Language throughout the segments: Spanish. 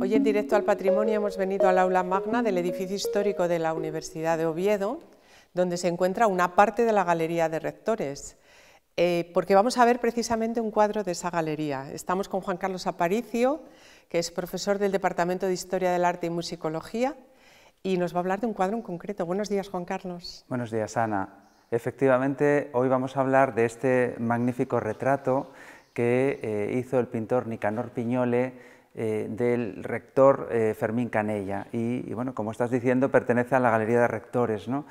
Hoy en Directo al Patrimonio hemos venido al aula magna del edificio histórico de la Universidad de Oviedo, donde se encuentra una parte de la Galería de Rectores, eh, porque vamos a ver precisamente un cuadro de esa galería. Estamos con Juan Carlos Aparicio, que es profesor del Departamento de Historia del Arte y Musicología, y nos va a hablar de un cuadro en concreto. Buenos días, Juan Carlos. Buenos días, Ana. Efectivamente, hoy vamos a hablar de este magnífico retrato que eh, hizo el pintor Nicanor Piñole eh, del rector eh, Fermín Canella y, bueno, como estás diciendo, pertenece a la Galería de Rectores. ¿no?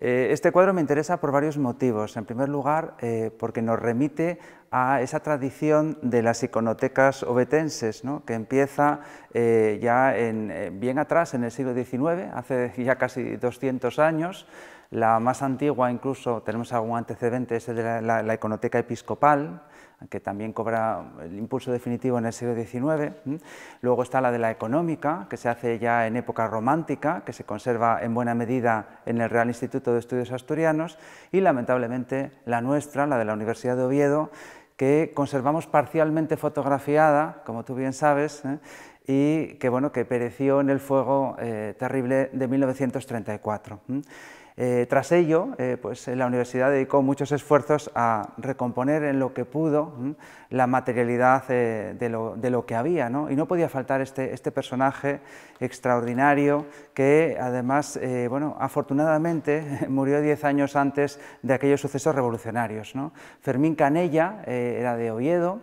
Eh, este cuadro me interesa por varios motivos. En primer lugar, porque nos remite a esa tradición de las iconotecas obetenses, que empieza ya en, bien atrás, en el siglo XIX, hace ya casi 200 años, la más antigua, incluso, tenemos algún antecedente, es de la, iconoteca episcopal, que también cobra el impulso definitivo en el siglo XIX. Luego está la de la económica, que se hace ya en época romántica, que se conserva en buena medida en el Real Instituto de Estudios Asturianos. Y, lamentablemente, la nuestra, la de la Universidad de Oviedo, que conservamos parcialmente fotografiada, como tú bien sabes, ¿eh? y que, bueno, que pereció en el fuego eh, terrible de 1934. Eh, tras ello, eh, pues, la universidad dedicó muchos esfuerzos a recomponer en lo que pudo la materialidad eh, de, lo, que había. Y no podía faltar este, este personaje extraordinario que además, afortunadamente murió diez años antes de aquellos sucesos revolucionarios. Fermín Canella era de Oviedo,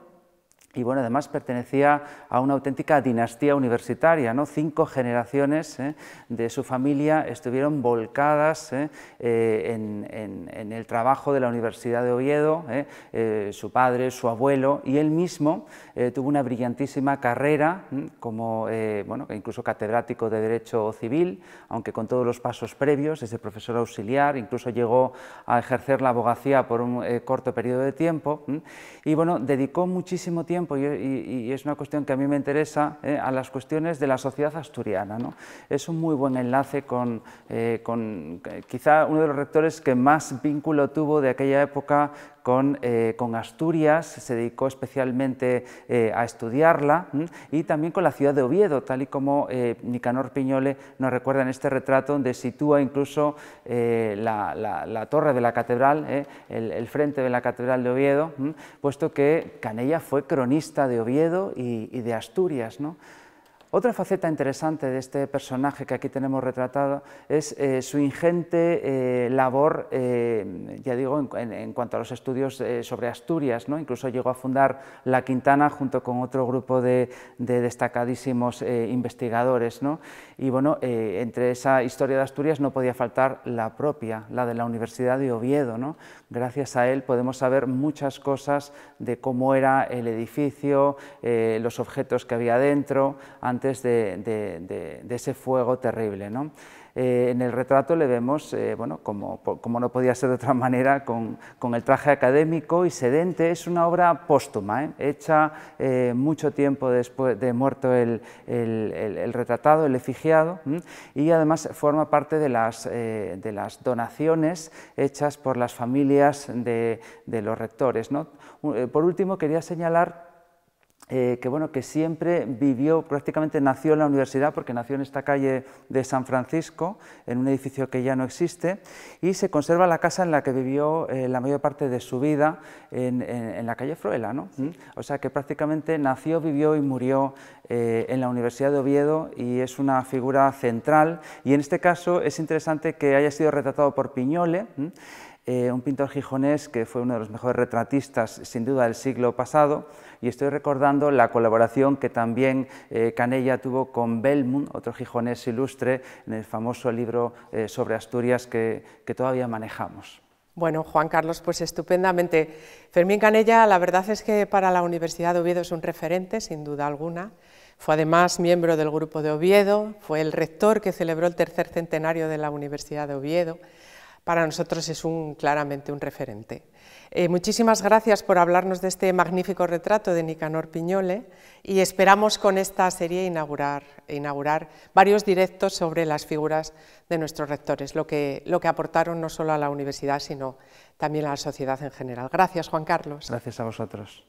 y bueno, además pertenecía a una auténtica dinastía universitaria, ¿no? cinco generaciones ¿eh? de su familia estuvieron volcadas ¿eh? Eh, en, en, el trabajo de la Universidad de Oviedo, su padre, su abuelo y él mismo tuvo una brillantísima carrera como bueno, incluso catedrático de Derecho Civil, aunque con todos los pasos previos, el profesor auxiliar, incluso llegó a ejercer la abogacía por un corto periodo de tiempo y bueno, dedicó muchísimo tiempo y, es una cuestión que a mí me interesa eh, a las cuestiones de la sociedad asturiana. ¿no? Es un muy buen enlace con eh, eh, quizá uno de los rectores que más vínculo tuvo de aquella época eh, con, Asturias, se dedicó especialmente eh, a estudiarla, y también con la ciudad de Oviedo, tal y como eh, Nicanor Piñole nos recuerda en este retrato, donde sitúa incluso la, torre de la catedral, el, frente de la catedral de Oviedo, puesto que Canella fue cronista de Oviedo y, y de Asturias. ¿no? Otra faceta interesante de este personaje que aquí tenemos retratado es eh, su ingente eh, labor, eh, ya digo, en, cuanto a los estudios sobre Asturias, ¿no? incluso llegó a fundar La Quintana junto con otro grupo de, destacadísimos investigadores. Y bueno, entre esa historia de Asturias no podía faltar la propia, la de la Universidad de Oviedo. ¿no? Gracias a él podemos saber muchas cosas de cómo era el edificio, los objetos que había dentro, de, ese fuego terrible. Eh, en el retrato le vemos, eh, bueno, como, no podía ser de otra manera, con, el traje académico y sedente. Es una obra póstuma, ¿eh? hecha mucho tiempo después de muerto el, retratado, el efigiado, y además forma parte de las, donaciones hechas por las familias de, los rectores. Por último, quería señalar eh, que, bueno, que siempre vivió, prácticamente nació en la universidad, porque nació en esta calle de San Francisco, en un edificio que ya no existe, y se conserva la casa en la que vivió eh, la mayor parte de su vida, en, la calle Fruela. ¿no? O sea que prácticamente nació, vivió y murió eh, en la Universidad de Oviedo y es una figura central. Y en este caso es interesante que haya sido retratado por Piñole. Eh, un pintor gijonés que fue uno de los mejores retratistas sin duda del siglo pasado y estoy recordando la colaboración que también eh, Canella tuvo con Belmund, otro gijonés ilustre, en el famoso libro eh, sobre Asturias que, que todavía manejamos. Bueno, Juan Carlos, pues estupendamente. Fermín Canella, la verdad es que para la Universidad de Oviedo es un referente, sin duda alguna. Fue además miembro del Grupo de Oviedo, fue el rector que celebró el tercer centenario de la Universidad de Oviedo para nosotros es un, claramente un referente. Eh, muchísimas gracias por hablarnos de este magnífico retrato de Nicanor Piñole y esperamos con esta serie inaugurar, inaugurar varios directos sobre las figuras de nuestros rectores, lo que, lo que aportaron no solo a la universidad, sino también a la sociedad en general. Gracias, Juan Carlos. Gracias a vosotros.